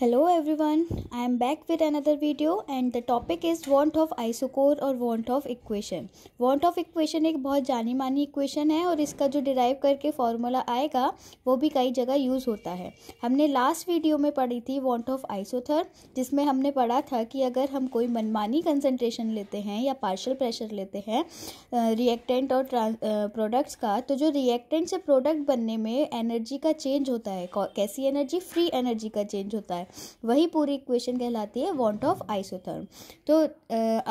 hello everyone I am back with another video and the topic is van't Hoff isochore और van't Hoff equation van't Hoff equation एक बहुत जानी मानी equation है और इसका जो डिराइव करके फार्मूला आएगा वो भी कई जगह यूज़ होता है हमने लास्ट वीडियो में पढ़ी थी वॉन्ट ऑफ आइसोथर जिसमें हमने पढ़ा था कि अगर हम कोई मनमानी कंसनट्रेशन लेते हैं या पार्शल प्रेशर लेते हैं रिएक्टेंट और प्रोडक्ट्स का तो जो रिएक्टेंट से प्रोडक्ट बनने में एनर्जी का चेंज होता है कैसी एनर्जी फ्री एनर्जी का चेंज होता है वही पूरी इक्वेशन कहलाती है वॉन्ट ऑफ आइसोथर्म तो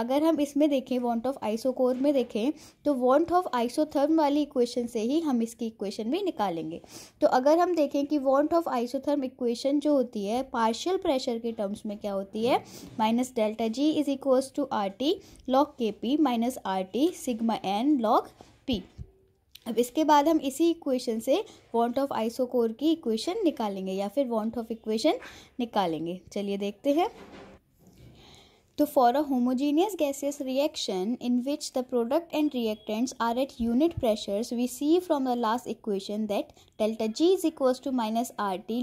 अगर हम इसमें देखें वॉन्ट ऑफ आइसोकोर में देखें तो वॉन्ट ऑफ आइसोथर्म वाली इक्वेशन से ही हम इसकी इक्वेशन भी निकालेंगे तो अगर हम देखें कि वॉन्ट ऑफ आइसोथर्म इक्वेशन जो होती है पार्शियल प्रेशर के टर्म्स में क्या होती है minus delta G is equals to R T log K P minus R T sigma N log P अब इसके बाद हम इसी इक्वेशन से वॉन्ट ऑफ आइसोकोर की इक्वेशन निकालेंगे या फिर वॉन्ट ऑफ इक्वेशन निकालेंगे चलिए देखते हैं तो for a homogeneous gaseous reaction in which the product and reactants are at unit pressures we see from the last equation that delta G is equals to minus R T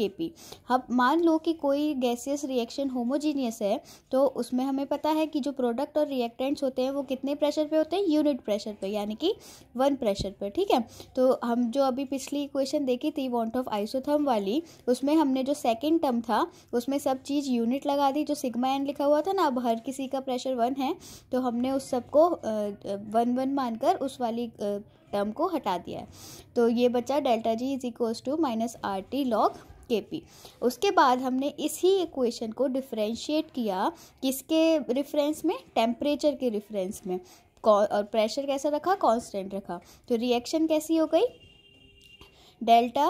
K P अब मान लो कि कोई gaseous reaction homogeneous है तो उसमें हमें पता है कि जो प्रोडक्ट और रिएक्टेंट्स होते हैं वो कितने प्रेशर पे होते हैं यूनिट प्रेशर पे यानी कि वन प्रेशर पे ठीक है तो हम जो अभी पिछली इक्वेशन देखी थी वॉन्ट ऑफ आइसोथम वाली उसमें हमने जो सेकेंड टर्म था उसमें सब चीज़ यूनिट लगा दी जो सिग्मा एन लिखा हुआ था ना अब हर किसी का प्रेशर वन है तो हमने उस सबको वन वन मानकर उस वाली टर्म को हटा दिया है तो ये बचा delta G is equals to minus R T log K P उसके बाद हमने इसी इक्वेशन को डिफ्रेंशिएट किया किसके रिफरेंस में टेम्परेचर के रिफरेंस में और प्रेशर कैसा रखा कांस्टेंट रखा तो रिएक्शन कैसी हो गई delta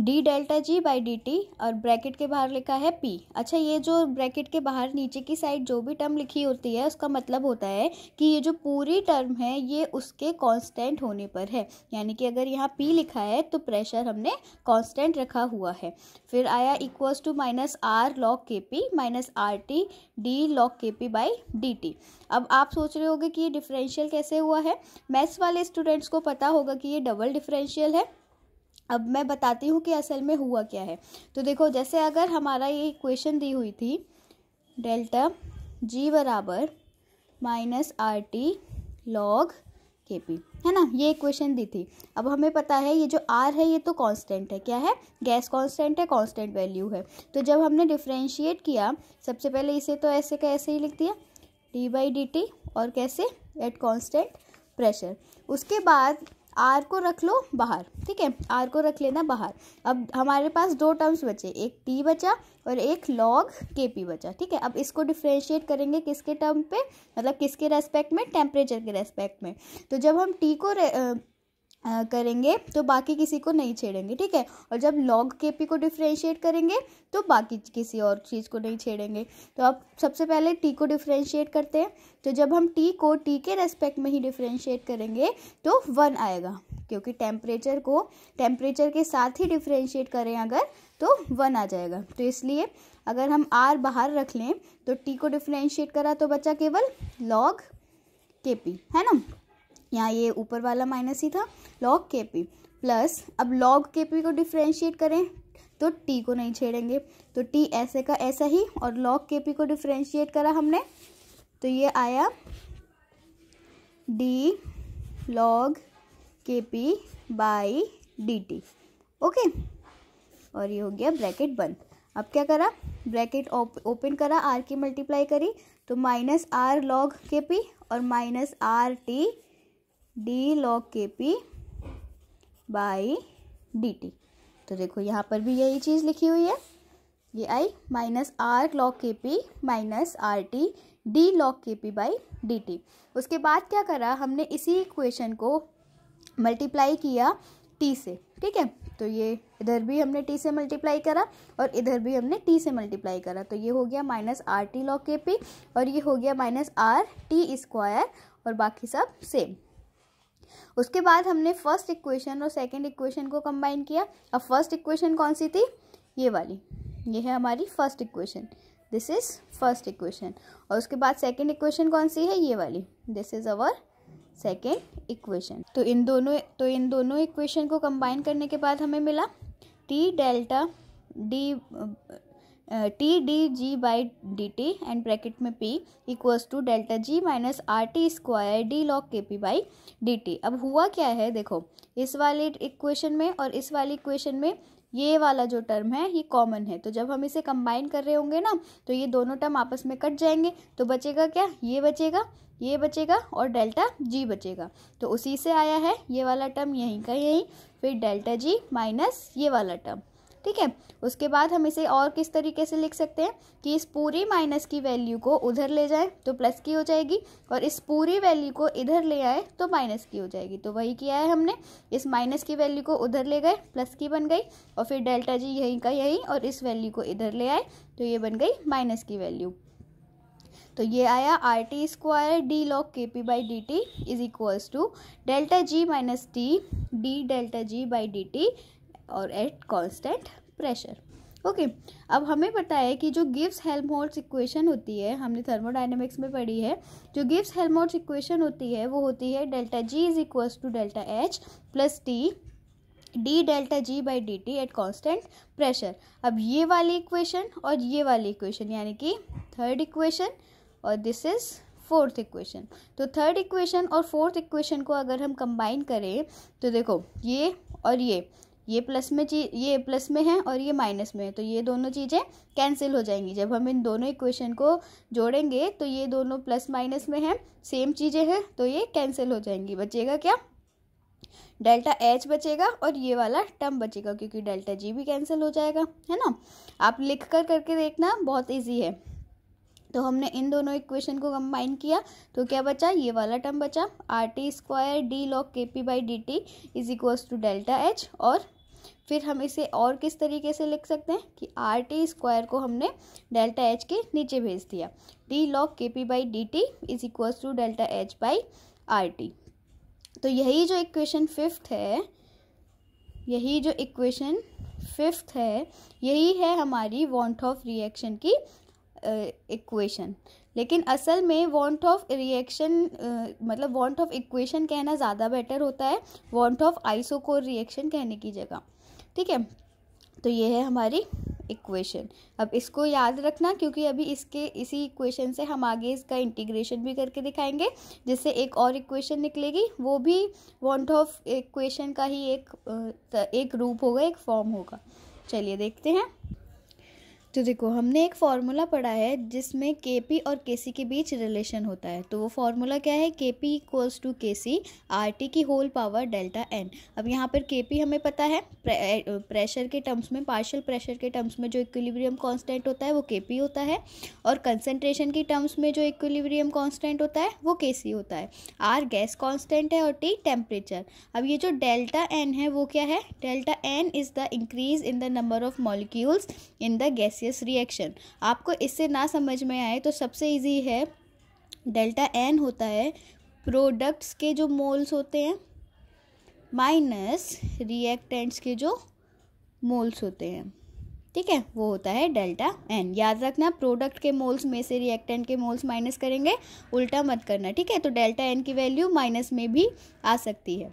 D delta G by D T और ब्रैकेट के बाहर लिखा है पी अच्छा ये जो ब्रैकेट के बाहर नीचे की साइड जो भी टर्म लिखी होती है उसका मतलब होता है कि ये जो पूरी टर्म है ये उसके कांस्टेंट होने पर है यानी कि अगर यहाँ पी लिखा है तो प्रेशर हमने कांस्टेंट रखा हुआ है फिर आया equals to minus R log K P minus R T D log K P by D T अब आप सोच रहे होगे कि ये डिफरेंशियल कैसे हुआ है मैथ्स वाले स्टूडेंट्स को पता होगा कि ये डबल डिफरेंशियल है अब मैं बताती हूँ कि असल में हुआ क्या है तो देखो जैसे अगर हमारा ये इक्वेशन दी हुई थी डेल्टा जी बराबर minus R T log K P है ना ये इक्वेशन दी थी अब हमें पता है ये जो आर है ये तो कांस्टेंट है क्या है गैस कांस्टेंट है कांस्टेंट वैल्यू है तो जब हमने डिफ्रेंशिएट किया सबसे पहले इसे तो ऐसे का ऐसे ही लिख दिया डी बाई डी टी और कैसे एट कॉन्स्टेंट प्रेशर उसके बाद आर को रख लो बाहर ठीक है आर को रख लेना बाहर अब हमारे पास दो टर्म्स बचे एक टी बचा और एक लॉग के पी बचा ठीक है अब इसको डिफ्रेंशिएट करेंगे किसके टर्म पे मतलब किसके रेस्पेक्ट में टेम्परेचर के रेस्पेक्ट में तो जब हम टी को करेंगे तो बाकी किसी को नहीं छेड़ेंगे ठीक है और जब लॉग के पी को डिफ्रेंशिएट करेंगे तो बाकी किसी और चीज़ को नहीं छेड़ेंगे तो अब सबसे पहले टी को डिफ्रेंशिएट करते हैं तो जब हम टी को टी के रेस्पेक्ट में ही डिफ्रेंशिएट करेंगे तो वन आएगा क्योंकि टेम्परेचर को टेम्परेचर के साथ ही डिफ्रेंशिएट करें अगर तो वन आ जाएगा तो इसलिए अगर हम आर बाहर रख लें तो टी को डिफ्रेंशिएट करा तो बचा केवल लॉग के पी है ना यहाँ ये ऊपर वाला माइनस ही था लॉग के पी प्लस अब लॉग के पी को डिफ्रेंशिएट करें तो टी को नहीं छेड़ेंगे तो टी ऐसे का ऐसा ही और लॉग के पी को डिफ्रेंशिएट करा हमने तो ये आया D log K P by D T okay और ये हो गया ब्रैकेट बंद अब क्या करा ब्रैकेट ओपन करा आर की मल्टीप्लाई करी तो minus R log K P और minus R T D log K P by D T तो देखो यहाँ पर भी यही चीज़ लिखी हुई है ये आई minus R log K P minus R T D log K P by D T उसके बाद क्या करा हमने इसी इक्वेशन को मल्टीप्लाई किया टी से ठीक है तो ये इधर भी हमने टी से मल्टीप्लाई करा और इधर भी हमने टी से मल्टीप्लाई करा तो ये हो गया minus R T log K P और ये हो गया माइनस आर टी स्क्वायर और बाकी सब सेम उसके बाद हमने फर्स्ट इक्वेशन और सेकेंड इक्वेशन को कंबाइन किया अब फर्स्ट इक्वेशन कौन सी थी ये वाली ये है हमारी first equation this is first equation और उसके बाद सेकेंड इक्वेशन कौन सी है ये वाली this is our second equation तो इन दोनों तो इन दोनों इक्वेशन को कंबाइन करने के बाद हमें मिला T delta D T D G by D T and bracket में P equals to delta G minus R T square D log K P by D T अब हुआ क्या है देखो इस वाले इक्वेशन में और इस वाली इक्वेशन में ये वाला जो टर्म है ये कॉमन है तो जब हम इसे कंबाइन कर रहे होंगे ना तो ये दोनों टर्म आपस में कट जाएंगे तो बचेगा क्या ये बचेगा ये बचेगा और डेल्टा जी बचेगा तो उसी से आया है ये वाला टर्म यहीं का यहीं फिर डेल्टा जी माइनस ये वाला टर्म ठीक है उसके बाद हम इसे और किस तरीके से लिख सकते हैं कि इस पूरी माइनस की वैल्यू को उधर ले जाए तो प्लस की हो जाएगी और इस पूरी वैल्यू को इधर ले आए तो माइनस की हो जाएगी तो वही किया है हमने इस माइनस की वैल्यू को उधर ले गए प्लस की बन गई और फिर डेल्टा जी यहीं का यहीं और इस वैल्यू को इधर ले आए तो ये बन गई माइनस की वैल्यू तो ये आया R T square D log K P by D T is equals to delta G minus T D delta G by D T और एट कॉन्स्टेंट प्रेशर ओके अब हमें पता है कि जो गिव्स हेलमोल्ट इक्वेशन होती है हमने थर्मोडाइनमिक्स में पढ़ी है जो गिव्स हेलमोल्ट इक्वेशन होती है वो होती है delta G is equal to delta H plus T D delta G by D T at constant pressure अब ये वाली इक्वेशन और ये वाली इक्वेशन यानी कि थर्ड इक्वेशन और दिस इज़ फोर्थ इक्वेशन तो थर्ड इक्वेशन और फोर्थ इक्वेशन को अगर हम कंबाइन करें तो देखो ये और ये ये प्लस में चीज ये प्लस में है और ये माइनस में है तो ये दोनों चीज़ें कैंसिल हो जाएंगी जब हम इन दोनों इक्वेशन को जोड़ेंगे तो ये दोनों प्लस माइनस में हैं सेम चीज़ें हैं तो ये कैंसिल हो जाएंगी बचेगा क्या डेल्टा एच बचेगा और ये वाला टर्म बचेगा क्योंकि डेल्टा जी भी कैंसिल हो जाएगा है ना आप लिख कर करके देखना बहुत ईजी है तो हमने इन दोनों इक्वेशन को कंबाइन किया तो क्या बचा ये वाला टर्म बचा R T square D log K P by D T is equals to delta H और फिर हम इसे और किस तरीके से लिख सकते हैं कि आर टी स्क्वायर को हमने डेल्टा एच के नीचे भेज दिया d log K P by D T is equals to delta H by R T तो यही जो इक्वेशन फिफ्थ है यही जो इक्वेशन फिफ्थ है यही है हमारी वॉन्ट ऑफ रिएक्शन की इक्वेशन लेकिन असल में वॉन्ट ऑफ रिएक्शन मतलब वॉन्ट ऑफ इक्वेशन कहना ज़्यादा बेटर होता है वॉन्ट ऑफ आइसोकोर रिएक्शन कहने की जगह ठीक है तो ये है हमारी इक्वेशन अब इसको याद रखना क्योंकि अभी इसके इसी इक्वेशन से हम आगे इसका इंटीग्रेशन भी करके दिखाएंगे जिससे एक और इक्वेशन निकलेगी वो भी वॉन्ट ऑफ इक्वेशन का ही एक एक रूप होगा एक फॉर्म होगा चलिए देखते हैं तो देखो हमने एक फार्मूला पढ़ा है जिसमें के पी और के सी के बीच रिलेशन होता है तो वो फार्मूला क्या है के P equals to K C R T की होल पावर डेल्टा एन अब यहाँ पर के पी हमें पता है प्रे, प्रेशर के टर्म्स में पार्शियल प्रेशर के टर्म्स में जो इक्विलिब्रियम कांस्टेंट होता है वो के पी होता है और कंसनट्रेशन के टर्म्स में जो इक्विलिब्रियम कॉन्स्टेंट होता है वो के सी होता है आर गैस कॉन्स्टेंट है और टी टेम्परेचर अब ये जो डेल्टा एन है वो क्या है delta N is the increase in the number of molecules in the gas gaseous reaction आपको इससे ना समझ में आए तो सबसे इजी है डेल्टा एन होता है प्रोडक्ट्स के जो मोल्स होते हैं माइनस रिएक्टेंट्स के जो मोल्स होते हैं ठीक है वो होता है डेल्टा एन याद रखना प्रोडक्ट के मोल्स में से रिएक्टेंट के मोल्स माइनस करेंगे उल्टा मत करना ठीक है तो डेल्टा एन की वैल्यू माइनस में भी आ सकती है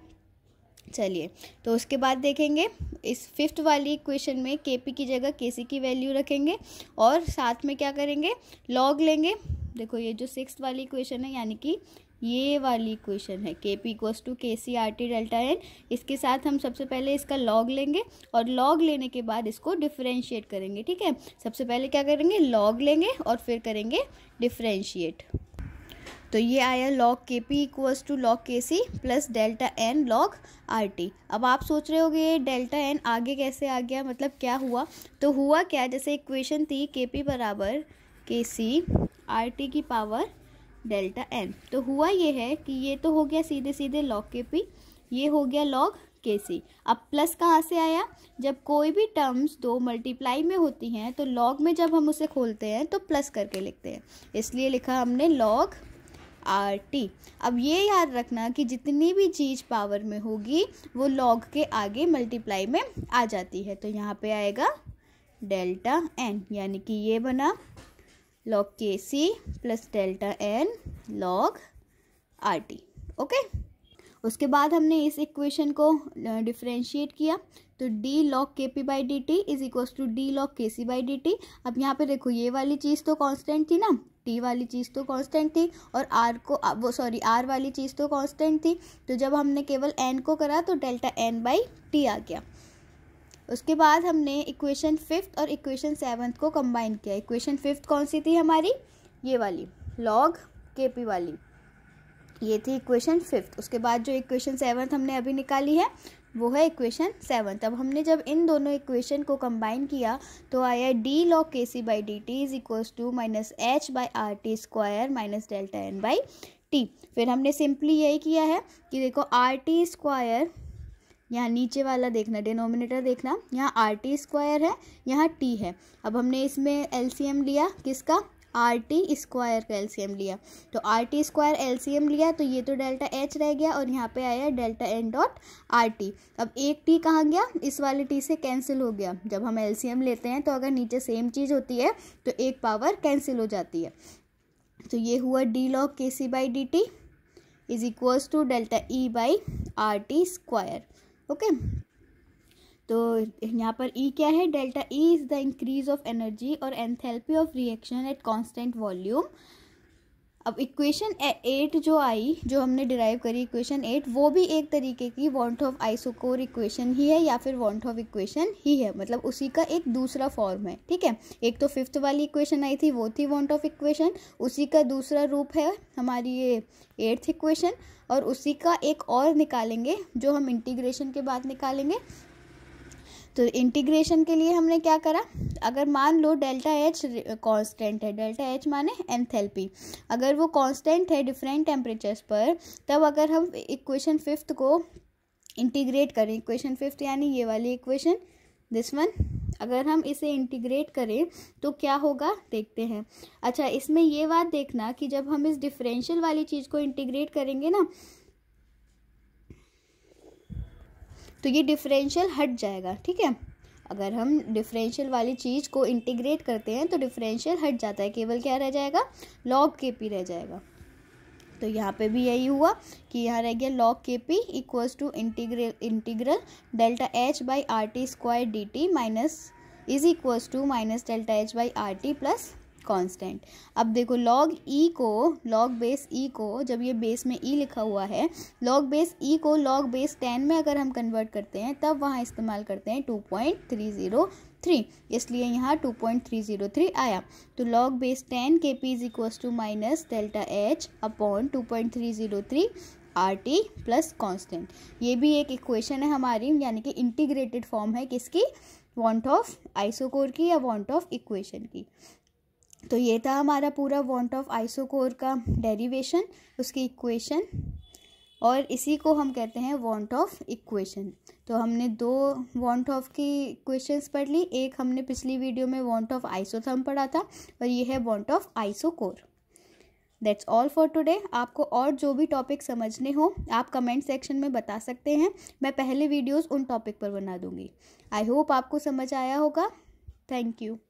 चलिए तो उसके बाद देखेंगे इस फिफ्थ वाली इक्वेशन में के पी की जगह के सी की वैल्यू रखेंगे और साथ में क्या करेंगे लॉग लेंगे देखो ये जो सिक्स वाली इक्वेशन है यानी कि ये वाली इक्वेशन है के P equals to K C R T delta N इसके साथ हम सबसे पहले इसका लॉग लेंगे और लॉग लेने के बाद इसको डिफ्रेंशिएट करेंगे ठीक है सबसे पहले क्या करेंगे लॉग लेंगे और फिर करेंगे डिफ्रेंशिएट तो ये आया log K P equals to log K C plus delta N log R T अब आप सोच रहे होगे ये डेल्टा एन आगे कैसे आ गया मतलब क्या हुआ तो हुआ क्या जैसे इक्वेशन थी के पी बराबर के सी आर टी की पावर डेल्टा एन तो हुआ ये है कि ये तो हो गया सीधे सीधे लॉग के पी ये हो गया लॉग के सी अब प्लस कहाँ से आया जब कोई भी टर्म्स दो मल्टीप्लाई में होती हैं तो लॉग में जब हम उसे खोलते हैं तो प्लस करके लिखते हैं इसलिए लिखा हमने लॉग आर टी अब ये याद रखना कि जितनी भी चीज़ पावर में होगी वो लॉग के आगे मल्टीप्लाई में आ जाती है तो यहाँ पे आएगा डेल्टा एन यानी कि ये बना log K C plus delta N log R T okay उसके बाद हमने इस इक्वेशन को डिफ्रेंशिएट किया तो d log K P by D T is equals to d log K C by D T अब यहाँ पे देखो ये वाली चीज़ तो कांस्टेंट थी ना टी वाली चीज़ तो कांस्टेंट थी और आर को वो सॉरी आर वाली चीज़ तो कांस्टेंट थी तो जब हमने केवल एन को करा तो डेल्टा एन बाई टी आ गया उसके बाद हमने इक्वेशन फिफ्थ और इक्वेशन सेवन्थ को कंबाइन किया इक्वेशन फिफ्थ कौन सी थी हमारी ये वाली लॉग के पी वाली ये थी इक्वेशन फिफ्थ उसके बाद जो इक्वेशन सेवन्थ हमने अभी निकाली है वो है इक्वेशन सेवन तब हमने जब इन दोनों इक्वेशन को कंबाइन किया तो आया d log K C by D T is equals to minus H by R T square minus delta N by T फिर हमने सिंपली यही किया है कि देखो आर टी स्क्वायर यहाँ नीचे वाला देखना डिनोमिनेटर देखना यहाँ आर टी स्क्वायर है यहाँ टी है अब हमने इसमें एल सी एम लिया किसका आर टी स्क्वायर का एलसीएम लिया तो आर टी स्क्वायर एलसीएम लिया तो ये तो डेल्टा एच रह गया और यहाँ पे आया delta N dot R T अब एक टी कहाँ गया इस वाले टी से कैंसिल हो गया जब हम एलसीएम लेते हैं तो अगर नीचे सेम चीज़ होती है तो एक पावर कैंसिल हो जाती है तो ये हुआ d log K C by D T is equals to delta E by R T square okay तो यहाँ पर ई e क्या है delta E is the increase of energy और enthalpy of reaction at constant volume अब equation eight जो आई जो हमने डिराइव करी इक्वेशन एट वो भी एक तरीके की वॉन्ट ऑफ आइसोकोर इक्वेशन ही है या फिर वॉन्ट ऑफ इक्वेशन ही है मतलब उसी का एक दूसरा फॉर्म है ठीक है एक तो फिफ्थ वाली इक्वेशन आई थी वो थी वॉन्ट ऑफ इक्वेशन उसी का दूसरा रूप है हमारी ये एट्थ इक्वेशन और उसी का एक और निकालेंगे जो हम इंटीग्रेशन के बाद निकालेंगे तो इंटीग्रेशन के लिए हमने क्या करा अगर मान लो डेल्टा एच कांस्टेंट है डेल्टा एच माने एंथैल्पी अगर वो कांस्टेंट है डिफरेंट टेम्परेचर्स पर तब अगर हम इक्वेशन फिफ्थ को इंटीग्रेट करें इक्वेशन फिफ्थ यानी ये वाली इक्वेशन दिस वन अगर हम इसे इंटीग्रेट करें तो क्या होगा देखते हैं अच्छा इसमें ये बात देखना कि जब हम इस डिफरेंशियल वाली चीज़ को इंटीग्रेट करेंगे ना तो ये डिफरेंशियल हट जाएगा ठीक है अगर हम डिफरेंशियल वाली चीज़ को इंटीग्रेट करते हैं तो डिफरेंशियल हट जाता है केवल क्या रह जाएगा लॉग के पी रह जाएगा तो यहाँ पे भी यही हुआ कि यहाँ रह गया log K P equals to integra integral delta H by R T square d T minus is equals to minus delta H by R T plus constant अब देखो लॉग ई e को लॉग बेस ई e को जब ये base में ई e लिखा हुआ है लॉग बेस ई को लॉग बेस टेन में अगर हम कन्वर्ट करते हैं तब वहाँ इस्तेमाल करते हैं two point three zero three इसलिए यहाँ two point three zero three आया तो log base ten K P is equal to minus delta H upon two point three zero three R T plus constant ये भी एक equation है हमारी यानी कि इंटीग्रेटेड फॉर्म है किसकी वॉन्ट ऑफ आइसोकोर की या वॉन्ट ऑफ इक्वेशन की तो ये था हमारा पूरा वॉन्ट ऑफ आइसोकोर का डेरिवेशन उसकी इक्वेशन और इसी को हम कहते हैं वॉन्ट ऑफ इक्वेशन तो हमने दो वॉन्ट ऑफ की इक्वेशंस पढ़ ली एक हमने पिछली वीडियो में वॉन्ट ऑफ आइसोथर्म पढ़ा था और ये है van't Hoff isochore that's all for today आपको और जो भी टॉपिक समझने हो आप कमेंट सेक्शन में बता सकते हैं मैं पहले वीडियोज उन टॉपिक पर बना दूंगी आई होप आपको समझ आया होगा थैंक यू